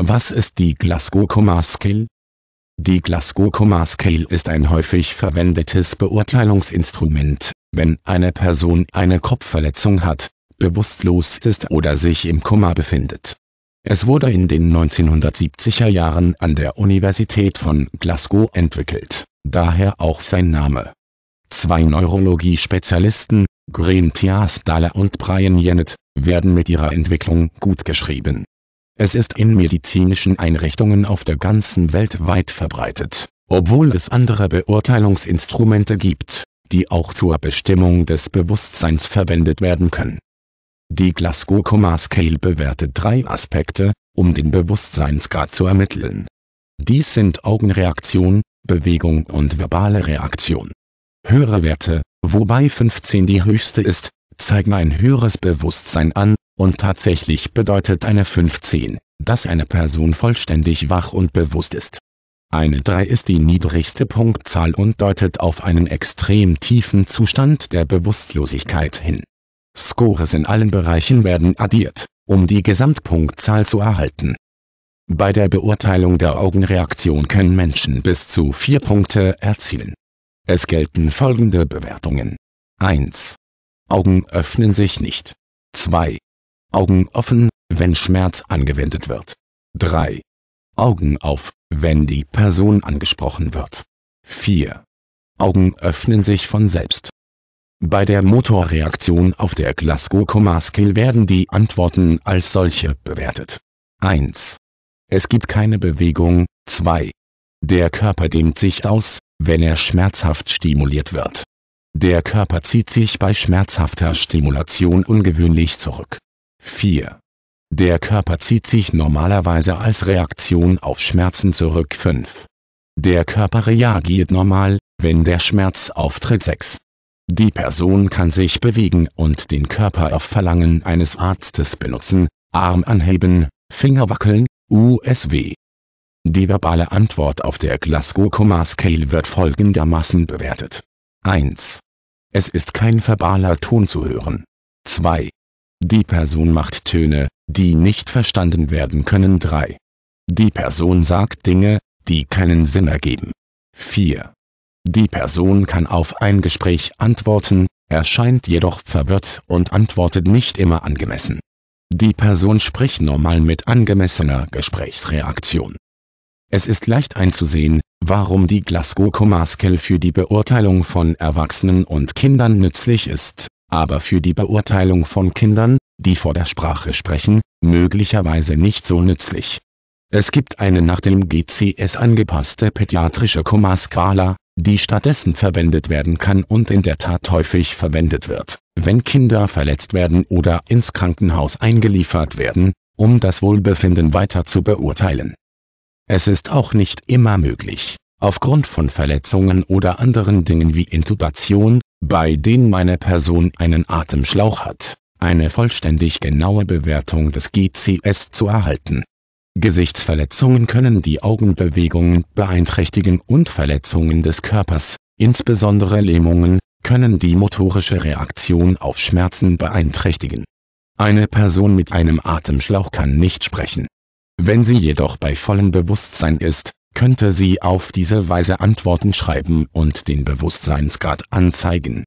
Was ist die Glasgow Coma Scale? Die Glasgow Coma Scale ist ein häufig verwendetes Beurteilungsinstrument, wenn eine Person eine Kopfverletzung hat, bewusstlos ist oder sich im Koma befindet. Es wurde in den 1970er Jahren an der Universität von Glasgow entwickelt, daher auch sein Name. Zwei Neurologie-Spezialisten, Thias Tiasdale und Brian Jennett, werden mit ihrer Entwicklung gut geschrieben es ist in medizinischen Einrichtungen auf der ganzen Welt weit verbreitet, obwohl es andere Beurteilungsinstrumente gibt, die auch zur Bestimmung des Bewusstseins verwendet werden können. Die Glasgow Coma Scale bewertet drei Aspekte, um den Bewusstseinsgrad zu ermitteln. Dies sind Augenreaktion, Bewegung und verbale Reaktion. Höhere Werte, wobei 15 die höchste ist, zeigen ein höheres Bewusstsein an, und tatsächlich bedeutet eine 15, dass eine Person vollständig wach und bewusst ist. Eine 3 ist die niedrigste Punktzahl und deutet auf einen extrem tiefen Zustand der Bewusstlosigkeit hin. Scores in allen Bereichen werden addiert, um die Gesamtpunktzahl zu erhalten. Bei der Beurteilung der Augenreaktion können Menschen bis zu 4 Punkte erzielen. Es gelten folgende Bewertungen. 1. Augen öffnen sich nicht. 2. Augen offen, wenn Schmerz angewendet wird. 3. Augen auf, wenn die Person angesprochen wird. 4. Augen öffnen sich von selbst. Bei der Motorreaktion auf der Glasgow Coma Skill werden die Antworten als solche bewertet. 1. Es gibt keine Bewegung. 2. Der Körper dehnt sich aus, wenn er schmerzhaft stimuliert wird. Der Körper zieht sich bei schmerzhafter Stimulation ungewöhnlich zurück. 4. Der Körper zieht sich normalerweise als Reaktion auf Schmerzen zurück 5. Der Körper reagiert normal, wenn der Schmerz auftritt 6. Die Person kann sich bewegen und den Körper auf Verlangen eines Arztes benutzen, Arm anheben, Finger wackeln, USW. Die verbale Antwort auf der Glasgow Coma Scale wird folgendermaßen bewertet. 1. Es ist kein verbaler Ton zu hören. 2. Die Person macht Töne, die nicht verstanden werden können. 3. Die Person sagt Dinge, die keinen Sinn ergeben. 4. Die Person kann auf ein Gespräch antworten, erscheint jedoch verwirrt und antwortet nicht immer angemessen. Die Person spricht normal mit angemessener Gesprächsreaktion. Es ist leicht einzusehen, warum die Glasgow Coma für die Beurteilung von Erwachsenen und Kindern nützlich ist aber für die Beurteilung von Kindern, die vor der Sprache sprechen, möglicherweise nicht so nützlich. Es gibt eine nach dem GCS angepasste pädiatrische Komma-Skala, die stattdessen verwendet werden kann und in der Tat häufig verwendet wird, wenn Kinder verletzt werden oder ins Krankenhaus eingeliefert werden, um das Wohlbefinden weiter zu beurteilen. Es ist auch nicht immer möglich, aufgrund von Verletzungen oder anderen Dingen wie Intubation, bei denen meine Person einen Atemschlauch hat, eine vollständig genaue Bewertung des GCS zu erhalten. Gesichtsverletzungen können die Augenbewegungen beeinträchtigen und Verletzungen des Körpers, insbesondere Lähmungen, können die motorische Reaktion auf Schmerzen beeinträchtigen. Eine Person mit einem Atemschlauch kann nicht sprechen. Wenn sie jedoch bei vollem Bewusstsein ist, könnte sie auf diese Weise Antworten schreiben und den Bewusstseinsgrad anzeigen